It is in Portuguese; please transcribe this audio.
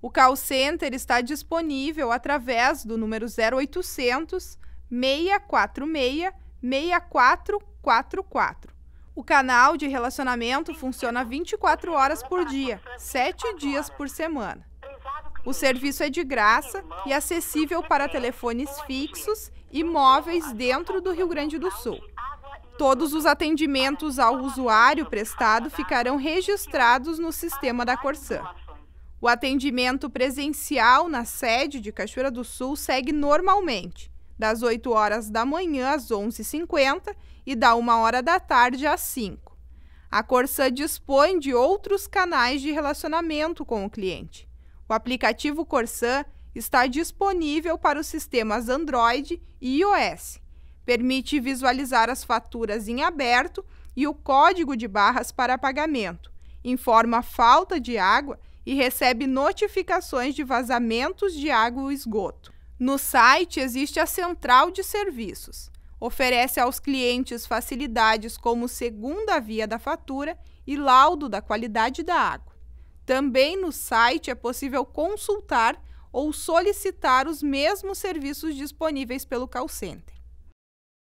O call center está disponível através do número 0800 646 6444. O canal de relacionamento funciona 24 horas por dia, 7 dias por semana. O serviço é de graça e acessível para telefones fixos e móveis dentro do Rio Grande do Sul. Todos os atendimentos ao usuário prestado ficarão registrados no sistema da Corsan. O atendimento presencial na sede de Cachoeira do Sul segue normalmente, das 8 horas da manhã às 11h50 e da 1 hora da tarde às 5. A Corsã dispõe de outros canais de relacionamento com o cliente. O aplicativo Corsã está disponível para os sistemas Android e iOS. Permite visualizar as faturas em aberto e o código de barras para pagamento. Informa falta de água e recebe notificações de vazamentos de água ou esgoto. No site existe a central de serviços. Oferece aos clientes facilidades como segunda via da fatura e laudo da qualidade da água. Também no site é possível consultar ou solicitar os mesmos serviços disponíveis pelo call center.